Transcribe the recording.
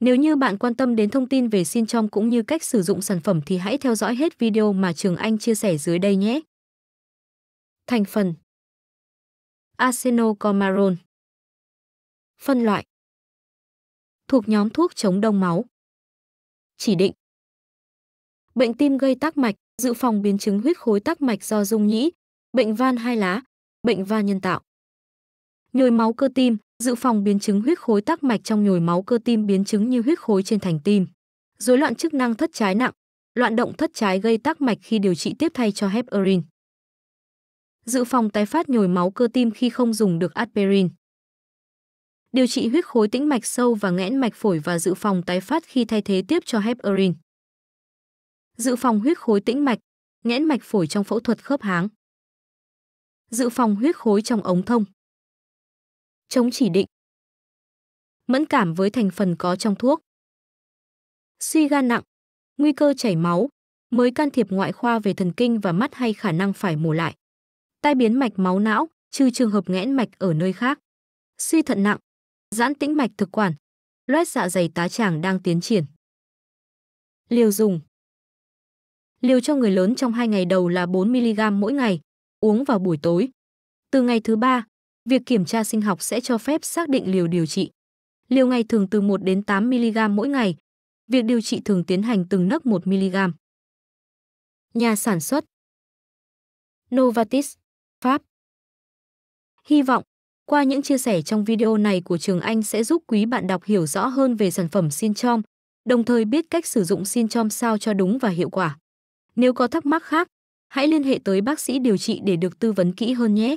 Nếu như bạn quan tâm đến thông tin về xin trong cũng như cách sử dụng sản phẩm thì hãy theo dõi hết video mà Trường Anh chia sẻ dưới đây nhé. Thành phần Acenocomarol Phân loại Thuộc nhóm thuốc chống đông máu Chỉ định Bệnh tim gây tắc mạch, dự phòng biến chứng huyết khối tắc mạch do dung nhĩ, bệnh van hai lá, bệnh van nhân tạo nhồi máu cơ tim dự phòng biến chứng huyết khối tắc mạch trong nhồi máu cơ tim biến chứng như huyết khối trên thành tim rối loạn chức năng thất trái nặng loạn động thất trái gây tắc mạch khi điều trị tiếp thay cho heparin dự phòng tái phát nhồi máu cơ tim khi không dùng được aspirin điều trị huyết khối tĩnh mạch sâu và nghẽn mạch phổi và dự phòng tái phát khi thay thế tiếp cho heparin dự phòng huyết khối tĩnh mạch nghẽn mạch phổi trong phẫu thuật khớp háng dự phòng huyết khối trong ống thông chống chỉ định. Mẫn cảm với thành phần có trong thuốc. Suy gan nặng, nguy cơ chảy máu, mới can thiệp ngoại khoa về thần kinh và mắt hay khả năng phải mổ lại. Tai biến mạch máu não, trừ trường hợp nghẽn mạch ở nơi khác. Suy thận nặng, giãn tĩnh mạch thực quản, loét dạ dày tá tràng đang tiến triển. Liều dùng Liều cho người lớn trong 2 ngày đầu là 4mg mỗi ngày, uống vào buổi tối. Từ ngày thứ 3, Việc kiểm tra sinh học sẽ cho phép xác định liều điều trị. Liều ngày thường từ 1 đến 8 mg mỗi ngày. Việc điều trị thường tiến hành từng nấc 1 mg. Nhà sản xuất Novartis, Pháp Hy vọng, qua những chia sẻ trong video này của Trường Anh sẽ giúp quý bạn đọc hiểu rõ hơn về sản phẩm Sinchom, đồng thời biết cách sử dụng Sinchom sao cho đúng và hiệu quả. Nếu có thắc mắc khác, hãy liên hệ tới bác sĩ điều trị để được tư vấn kỹ hơn nhé.